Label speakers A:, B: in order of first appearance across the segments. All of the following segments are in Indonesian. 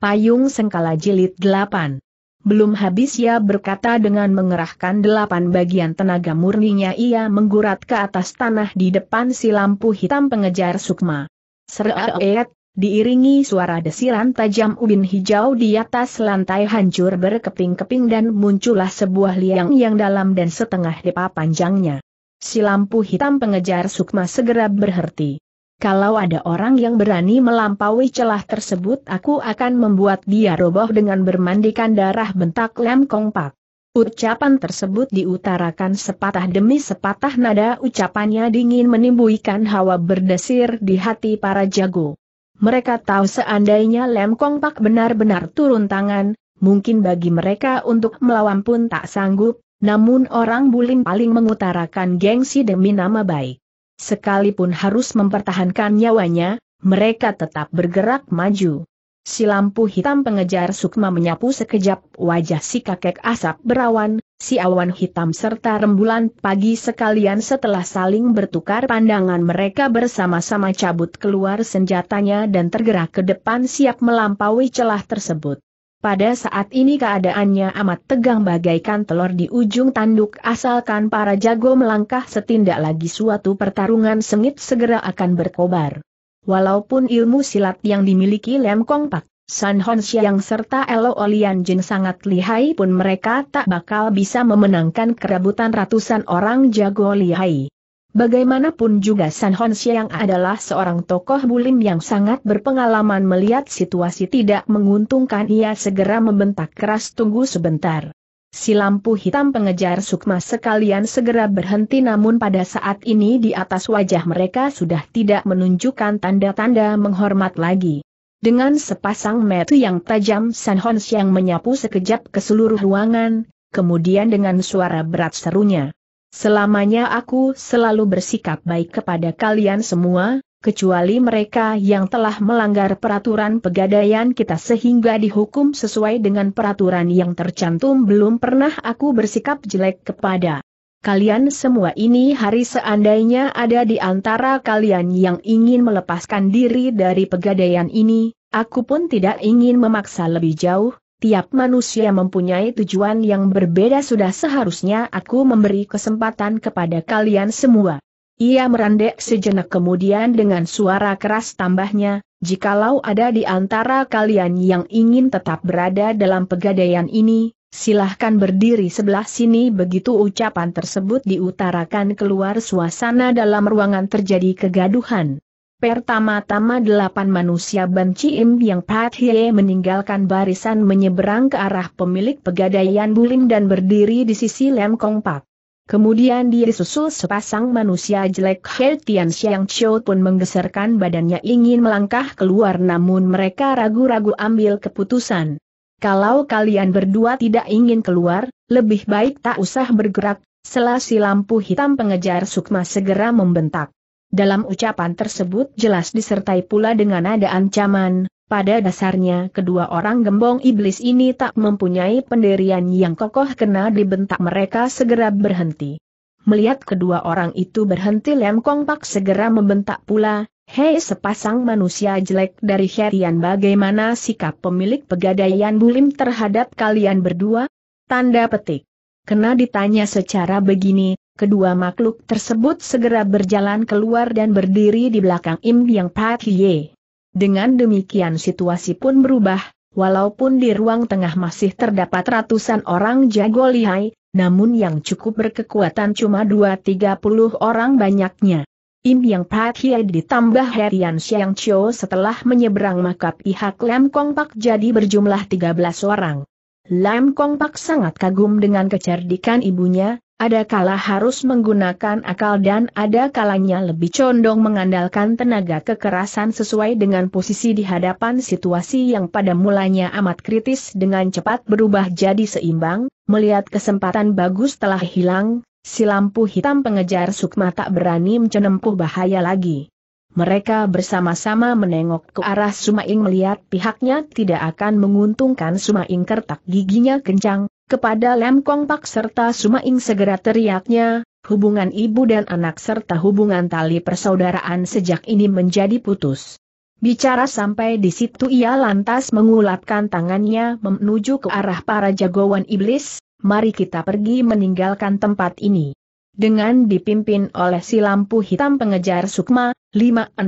A: Payung Sengkala Jilid 8. Belum habis ia berkata dengan mengerahkan delapan bagian tenaga murninya ia menggurat ke atas tanah di depan si lampu hitam pengejar sukma. Seret, diiringi suara desiran tajam ubin hijau di atas lantai hancur berkeping-keping dan muncullah sebuah liang yang dalam dan setengah depa panjangnya. Si lampu hitam pengejar sukma segera berhenti. Kalau ada orang yang berani melampaui celah tersebut aku akan membuat dia roboh dengan bermandikan darah bentak lem pak. Ucapan tersebut diutarakan sepatah demi sepatah nada ucapannya dingin menimbulkan hawa berdesir di hati para jago. Mereka tahu seandainya lem pak benar-benar turun tangan, mungkin bagi mereka untuk melawan pun tak sanggup, namun orang bulim paling mengutarakan gengsi demi nama baik. Sekalipun harus mempertahankan nyawanya, mereka tetap bergerak maju. Si lampu hitam pengejar Sukma menyapu sekejap wajah si kakek asap berawan, si awan hitam serta rembulan pagi sekalian setelah saling bertukar pandangan mereka bersama-sama cabut keluar senjatanya dan tergerak ke depan siap melampaui celah tersebut. Pada saat ini keadaannya amat tegang bagaikan telur di ujung tanduk asalkan para jago melangkah setindak lagi suatu pertarungan sengit segera akan berkobar. Walaupun ilmu silat yang dimiliki Lem Kong Pak, San Hon Xiang serta Elo Olian Jin sangat lihai pun mereka tak bakal bisa memenangkan kerabutan ratusan orang jago lihai. Bagaimanapun juga San Hon Siang adalah seorang tokoh bulim yang sangat berpengalaman melihat situasi tidak menguntungkan ia segera membentak keras tunggu sebentar. Si lampu hitam pengejar sukma sekalian segera berhenti namun pada saat ini di atas wajah mereka sudah tidak menunjukkan tanda-tanda menghormat lagi. Dengan sepasang metu yang tajam San Hon Siang menyapu sekejap ke seluruh ruangan, kemudian dengan suara berat serunya. Selamanya aku selalu bersikap baik kepada kalian semua, kecuali mereka yang telah melanggar peraturan pegadaian kita sehingga dihukum sesuai dengan peraturan yang tercantum belum pernah aku bersikap jelek kepada. Kalian semua ini hari seandainya ada di antara kalian yang ingin melepaskan diri dari pegadaian ini, aku pun tidak ingin memaksa lebih jauh, tiap manusia mempunyai tujuan yang berbeda sudah seharusnya aku memberi kesempatan kepada kalian semua. Ia merendek sejenak kemudian dengan suara keras tambahnya, jikalau ada di antara kalian yang ingin tetap berada dalam pegadaian ini, silahkan berdiri sebelah sini begitu ucapan tersebut diutarakan keluar suasana dalam ruangan terjadi kegaduhan. Pertama-tama delapan manusia Ban im yang Pat Hie meninggalkan barisan menyeberang ke arah pemilik pegadaian Bulim dan berdiri di sisi Lem Kong Pak. Kemudian dia disusul sepasang manusia jelek He Tian Xiang Chou pun menggeserkan badannya ingin melangkah keluar namun mereka ragu-ragu ambil keputusan. Kalau kalian berdua tidak ingin keluar, lebih baik tak usah bergerak, selasi lampu hitam pengejar Sukma segera membentak. Dalam ucapan tersebut jelas disertai pula dengan nada ancaman, pada dasarnya kedua orang gembong iblis ini tak mempunyai pendirian yang kokoh kena dibentak mereka segera berhenti. Melihat kedua orang itu berhenti Lem Kong Pak segera membentak pula, Hei sepasang manusia jelek dari Herian bagaimana sikap pemilik pegadaian bulim terhadap kalian berdua? Tanda petik. Kena ditanya secara begini, kedua makhluk tersebut segera berjalan keluar dan berdiri di belakang Im Yang Pat Hye. Dengan demikian situasi pun berubah, walaupun di ruang tengah masih terdapat ratusan orang jago lihai, namun yang cukup berkekuatan cuma dua tiga puluh orang banyaknya. Im Yang Pat Hye ditambah Herian Siang Cho setelah menyeberang maka pihak Lam Kong Pak jadi berjumlah tiga belas orang. Lam Kong Pak sangat kagum dengan kecerdikan ibunya, ada kala harus menggunakan akal dan ada kalanya lebih condong mengandalkan tenaga kekerasan sesuai dengan posisi di hadapan situasi yang pada mulanya amat kritis dengan cepat berubah jadi seimbang, melihat kesempatan bagus telah hilang, si lampu hitam pengejar Sukma tak berani mencenempuh bahaya lagi. Mereka bersama-sama menengok ke arah Sumaing melihat pihaknya tidak akan menguntungkan Sumaing kertak giginya kencang, kepada Lem Kong Pak serta Sumaing segera teriaknya, hubungan ibu dan anak serta hubungan tali persaudaraan sejak ini menjadi putus. Bicara sampai di situ ia lantas mengulapkan tangannya menuju ke arah para jagoan iblis, mari kita pergi meninggalkan tempat ini. Dengan dipimpin oleh si lampu hitam pengejar Sukma, 560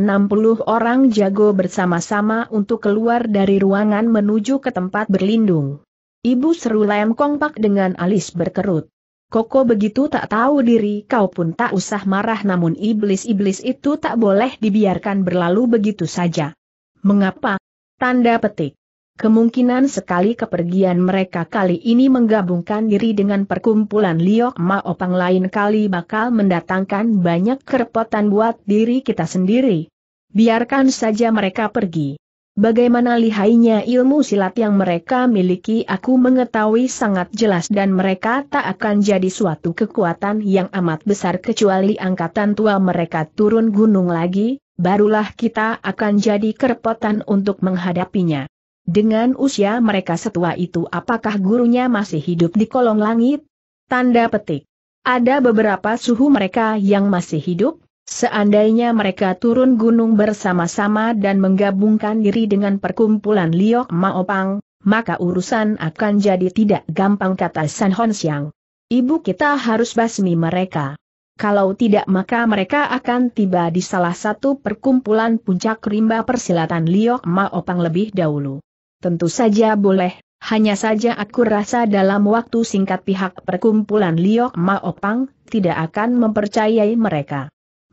A: orang jago bersama-sama untuk keluar dari ruangan menuju ke tempat berlindung. Ibu seru Lem kompak dengan alis berkerut. Koko begitu tak tahu diri kau pun tak usah marah namun iblis-iblis itu tak boleh dibiarkan berlalu begitu saja. Mengapa? Tanda petik. Kemungkinan sekali kepergian mereka kali ini menggabungkan diri dengan perkumpulan Liok Ma Opang lain kali bakal mendatangkan banyak kerepotan buat diri kita sendiri. Biarkan saja mereka pergi. Bagaimana lihainya ilmu silat yang mereka miliki aku mengetahui sangat jelas dan mereka tak akan jadi suatu kekuatan yang amat besar kecuali angkatan tua mereka turun gunung lagi, barulah kita akan jadi kerepotan untuk menghadapinya. Dengan usia mereka setua itu apakah gurunya masih hidup di kolong langit? Tanda petik. Ada beberapa suhu mereka yang masih hidup, Seandainya mereka turun gunung bersama-sama dan menggabungkan diri dengan perkumpulan Liok Maopang, maka urusan akan jadi tidak gampang kata San Hon Ibu kita harus basmi mereka. Kalau tidak maka mereka akan tiba di salah satu perkumpulan puncak rimba persilatan Liok Maopang lebih dahulu. Tentu saja boleh, hanya saja aku rasa dalam waktu singkat pihak perkumpulan Liok Maopang tidak akan mempercayai mereka.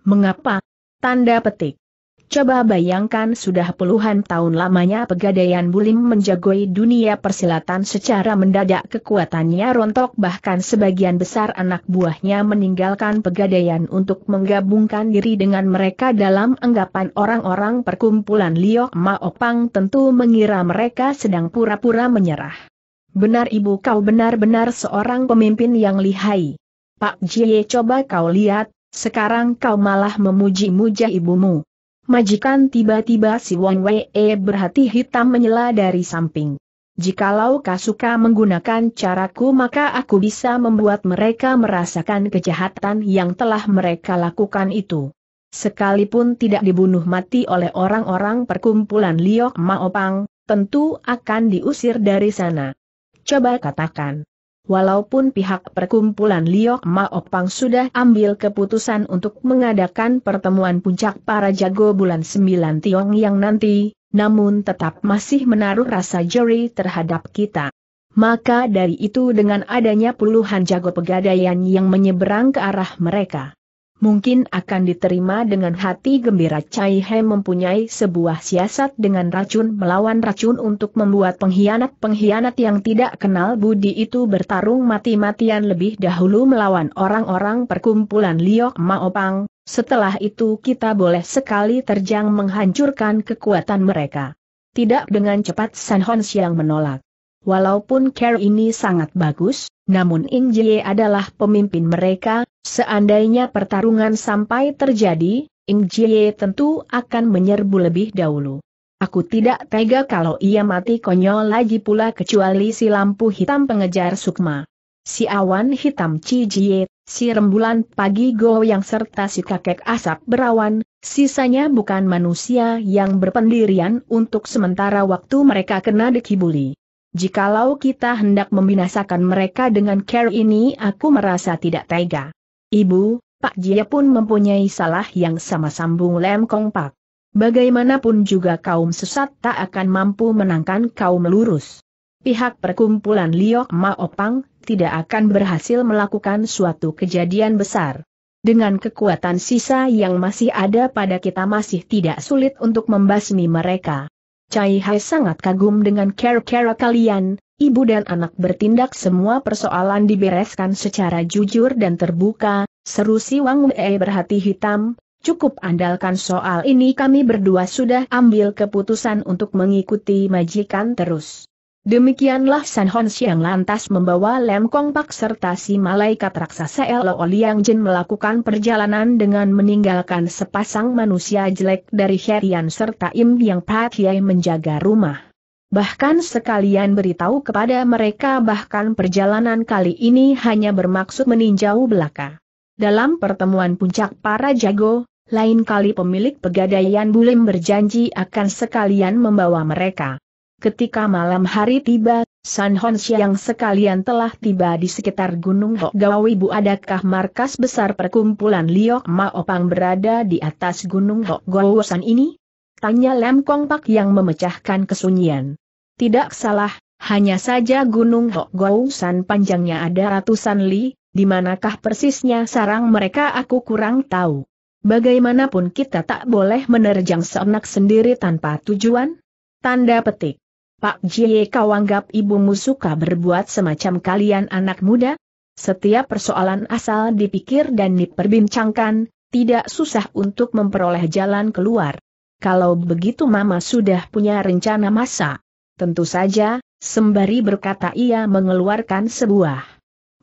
A: Mengapa? Tanda petik. Coba bayangkan sudah puluhan tahun lamanya pegadaian Bulim menjagoi dunia persilatan secara mendadak kekuatannya rontok bahkan sebagian besar anak buahnya meninggalkan pegadaian untuk menggabungkan diri dengan mereka dalam anggapan orang-orang perkumpulan Liok Maopang tentu mengira mereka sedang pura-pura menyerah. Benar ibu kau benar-benar seorang pemimpin yang lihai. Pak Jie coba kau lihat, sekarang kau malah memuji-muja ibumu. Majikan tiba-tiba si Wang Wei e berhati hitam menyela dari samping. Jikalau kau suka menggunakan caraku maka aku bisa membuat mereka merasakan kejahatan yang telah mereka lakukan itu. Sekalipun tidak dibunuh mati oleh orang-orang perkumpulan Liok Maopang, tentu akan diusir dari sana. Coba katakan, Walaupun pihak perkumpulan Liok Maopang sudah ambil keputusan untuk mengadakan pertemuan puncak para jago bulan 9 Tiong yang nanti, namun tetap masih menaruh rasa jeri terhadap kita. Maka dari itu dengan adanya puluhan jago pegadaian yang menyeberang ke arah mereka mungkin akan diterima dengan hati gembira Cai He mempunyai sebuah siasat dengan racun melawan racun untuk membuat pengkhianat-pengkhianat yang tidak kenal budi itu bertarung mati-matian lebih dahulu melawan orang-orang perkumpulan Liok Maopang, setelah itu kita boleh sekali terjang menghancurkan kekuatan mereka. Tidak dengan cepat San Hon Xiang menolak. Walaupun care ini sangat bagus, namun Ing Jie adalah pemimpin mereka, Seandainya pertarungan sampai terjadi, Ing Jie tentu akan menyerbu lebih dahulu. Aku tidak tega kalau ia mati konyol lagi pula kecuali si lampu hitam pengejar sukma. Si awan hitam Ci Jie, si rembulan pagi Go yang serta si kakek asap berawan, sisanya bukan manusia yang berpendirian untuk sementara waktu mereka kena dikibuli. Jikalau kita hendak membinasakan mereka dengan care ini aku merasa tidak tega. Ibu, Pak Jia pun mempunyai salah yang sama sambung Lem Kong Pak. Bagaimanapun juga kaum sesat tak akan mampu menangkan kaum lurus. Pihak perkumpulan Liok Ma Opang tidak akan berhasil melakukan suatu kejadian besar. Dengan kekuatan sisa yang masih ada pada kita masih tidak sulit untuk membasmi mereka. Cai Hai sangat kagum dengan kera-kera kalian, ibu dan anak bertindak semua persoalan dibereskan secara jujur dan terbuka, seru si Wang Wei berhati hitam, cukup andalkan soal ini kami berdua sudah ambil keputusan untuk mengikuti majikan terus. Demikianlah San Hon Siang lantas membawa Lem Kong Pak serta si malaikat raksasa Lo Oliang Jin melakukan perjalanan dengan meninggalkan sepasang manusia jelek dari Herian serta Im Yang Pak Hiai menjaga rumah. Bahkan sekalian beritahu kepada mereka bahkan perjalanan kali ini hanya bermaksud meninjau belaka. Dalam pertemuan puncak para jago, lain kali pemilik pegadaian Bulim berjanji akan sekalian membawa mereka. Ketika malam hari tiba, San Hon yang sekalian telah tiba di sekitar Gunung Hokgawibu adakah markas besar perkumpulan Liok Maopang berada di atas Gunung Hokgawasan ini? Tanya Lem Kong Pak yang memecahkan kesunyian. Tidak salah, hanya saja Gunung Hok Gousan panjangnya ada ratusan li, di manakah persisnya sarang mereka aku kurang tahu. Bagaimanapun kita tak boleh menerjang seenak sendiri tanpa tujuan? Tanda petik. Pak Jie kau anggap ibumu suka berbuat semacam kalian anak muda? Setiap persoalan asal dipikir dan diperbincangkan, tidak susah untuk memperoleh jalan keluar kalau begitu Mama sudah punya rencana masa. Tentu saja, sembari berkata ia mengeluarkan sebuah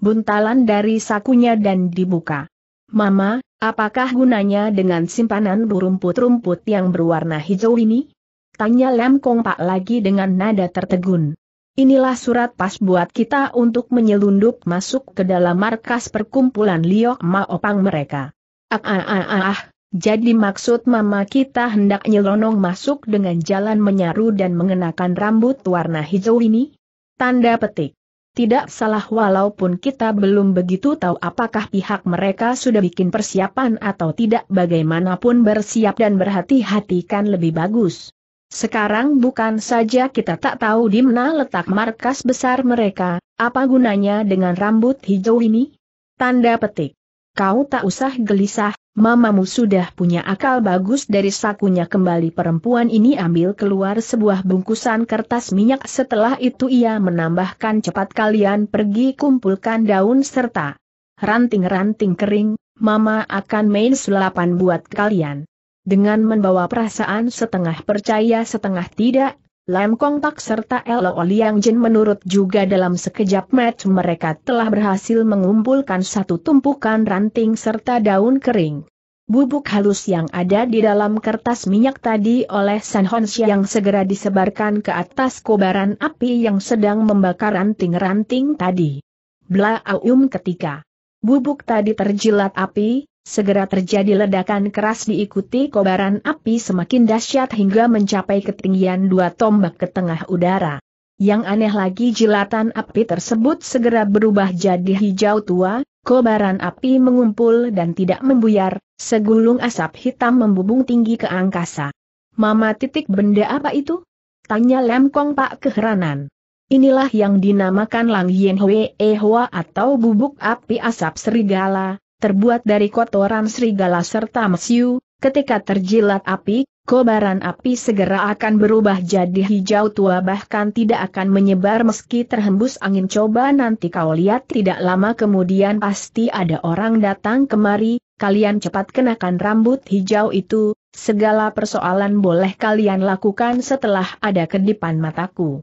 A: buntalan dari sakunya dan dibuka. Mama, apakah gunanya dengan simpanan rumput-rumput yang berwarna hijau ini? Tanya Lem Kong Pak lagi dengan nada tertegun. Inilah surat pas buat kita untuk menyelundup masuk ke dalam markas perkumpulan Liok Maopang mereka. Ah ah ah ah, ah. Jadi maksud mama kita hendak nyelonong masuk dengan jalan menyaru dan mengenakan rambut warna hijau ini? Tanda petik. Tidak salah walaupun kita belum begitu tahu apakah pihak mereka sudah bikin persiapan atau tidak bagaimanapun bersiap dan berhati-hati kan lebih bagus. Sekarang bukan saja kita tak tahu di mana letak markas besar mereka, apa gunanya dengan rambut hijau ini? Tanda petik. Kau tak usah gelisah, mamamu sudah punya akal bagus dari sakunya kembali perempuan ini ambil keluar sebuah bungkusan kertas minyak setelah itu ia menambahkan cepat kalian pergi kumpulkan daun serta ranting-ranting kering, mama akan main sulapan buat kalian. Dengan membawa perasaan setengah percaya setengah tidak, Lam Kong Tak serta Lo Oliang Jin menurut juga dalam sekejap match mereka telah berhasil mengumpulkan satu tumpukan ranting serta daun kering. Bubuk halus yang ada di dalam kertas minyak tadi oleh San Honsha yang segera disebarkan ke atas kobaran api yang sedang membakar ranting-ranting tadi. Aum ketika bubuk tadi terjilat api, Segera terjadi ledakan keras diikuti kobaran api semakin dahsyat hingga mencapai ketinggian dua tombak ke tengah udara. Yang aneh lagi jilatan api tersebut segera berubah jadi hijau tua, kobaran api mengumpul dan tidak membuyar, segulung asap hitam membubung tinggi ke angkasa. Mama titik benda apa itu? Tanya Lem Kong Pak keheranan. Inilah yang dinamakan Lang Yen Hwe E atau bubuk api asap serigala, terbuat dari kotoran serigala serta mesiu, ketika terjilat api, kobaran api segera akan berubah jadi hijau tua bahkan tidak akan menyebar meski terhembus angin coba nanti kau lihat tidak lama kemudian pasti ada orang datang kemari, kalian cepat kenakan rambut hijau itu, segala persoalan boleh kalian lakukan setelah ada kedipan mataku.